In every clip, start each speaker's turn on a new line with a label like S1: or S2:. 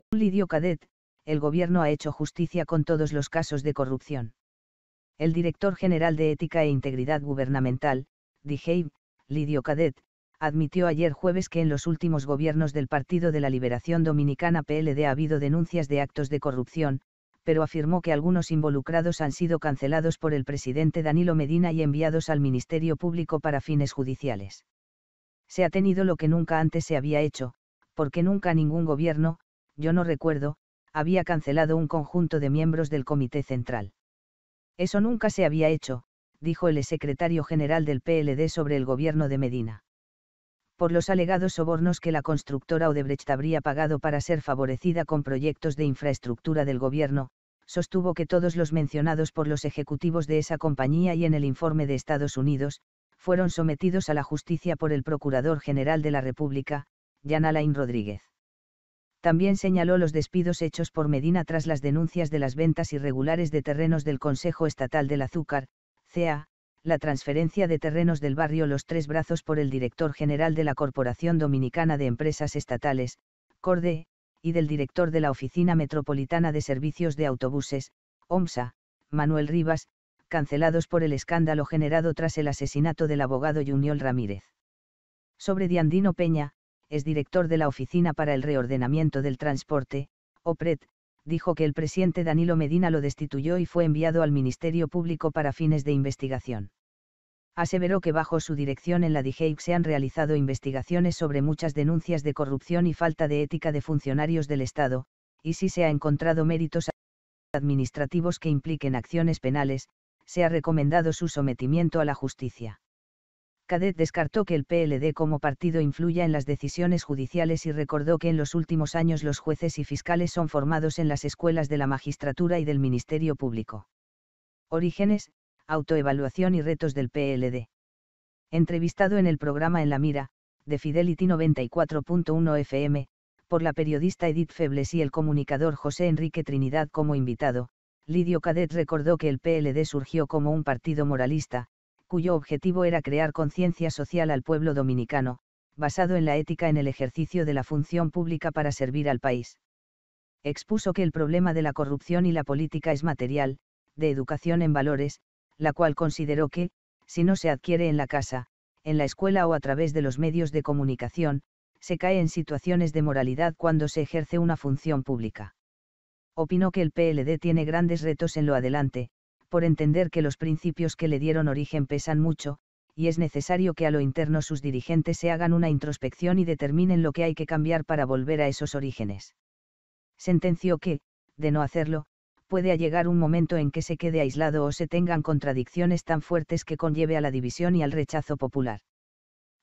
S1: Según Lidio Cadet, el gobierno ha hecho justicia con todos los casos de corrupción. El director general de Ética e Integridad Gubernamental, DGIB, Lidio Cadet, admitió ayer jueves que en los últimos gobiernos del Partido de la Liberación Dominicana PLD ha habido denuncias de actos de corrupción, pero afirmó que algunos involucrados han sido cancelados por el presidente Danilo Medina y enviados al Ministerio Público para fines judiciales. Se ha tenido lo que nunca antes se había hecho, porque nunca ningún gobierno, yo no recuerdo, había cancelado un conjunto de miembros del Comité Central. Eso nunca se había hecho, dijo el secretario general del PLD sobre el gobierno de Medina. Por los alegados sobornos que la constructora Odebrecht habría pagado para ser favorecida con proyectos de infraestructura del gobierno, sostuvo que todos los mencionados por los ejecutivos de esa compañía y en el informe de Estados Unidos, fueron sometidos a la justicia por el Procurador General de la República, Jan Alain Rodríguez también señaló los despidos hechos por Medina tras las denuncias de las ventas irregulares de terrenos del Consejo Estatal del Azúcar, CEA, la transferencia de terrenos del barrio Los Tres Brazos por el director general de la Corporación Dominicana de Empresas Estatales, CORDE, y del director de la Oficina Metropolitana de Servicios de Autobuses, OMSA, Manuel Rivas, cancelados por el escándalo generado tras el asesinato del abogado Junior Ramírez. Sobre Diandino Peña, es director de la Oficina para el Reordenamiento del Transporte, OPRET, dijo que el presidente Danilo Medina lo destituyó y fue enviado al Ministerio Público para fines de investigación. Aseveró que bajo su dirección en la DIGEIC se han realizado investigaciones sobre muchas denuncias de corrupción y falta de ética de funcionarios del Estado, y si se ha encontrado méritos administrativos que impliquen acciones penales, se ha recomendado su sometimiento a la justicia. Cadet descartó que el PLD como partido influya en las decisiones judiciales y recordó que en los últimos años los jueces y fiscales son formados en las escuelas de la magistratura y del Ministerio Público. Orígenes, autoevaluación y retos del PLD. Entrevistado en el programa En la Mira, de Fidelity 94.1 FM, por la periodista Edith Febles y el comunicador José Enrique Trinidad como invitado, Lidio Cadet recordó que el PLD surgió como un partido moralista, cuyo objetivo era crear conciencia social al pueblo dominicano, basado en la ética en el ejercicio de la función pública para servir al país. Expuso que el problema de la corrupción y la política es material, de educación en valores, la cual consideró que, si no se adquiere en la casa, en la escuela o a través de los medios de comunicación, se cae en situaciones de moralidad cuando se ejerce una función pública. Opinó que el PLD tiene grandes retos en lo adelante, por entender que los principios que le dieron origen pesan mucho, y es necesario que a lo interno sus dirigentes se hagan una introspección y determinen lo que hay que cambiar para volver a esos orígenes. Sentenció que, de no hacerlo, puede llegar un momento en que se quede aislado o se tengan contradicciones tan fuertes que conlleve a la división y al rechazo popular.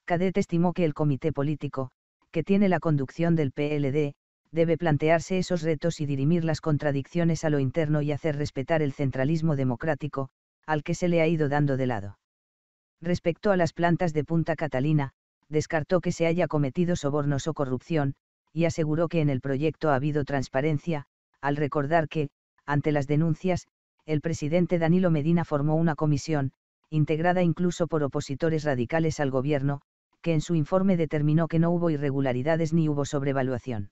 S1: Cadet estimó que el comité político, que tiene la conducción del PLD, debe plantearse esos retos y dirimir las contradicciones a lo interno y hacer respetar el centralismo democrático, al que se le ha ido dando de lado. Respecto a las plantas de Punta Catalina, descartó que se haya cometido sobornos o corrupción, y aseguró que en el proyecto ha habido transparencia, al recordar que, ante las denuncias, el presidente Danilo Medina formó una comisión, integrada incluso por opositores radicales al gobierno, que en su informe determinó que no hubo irregularidades ni hubo sobrevaluación.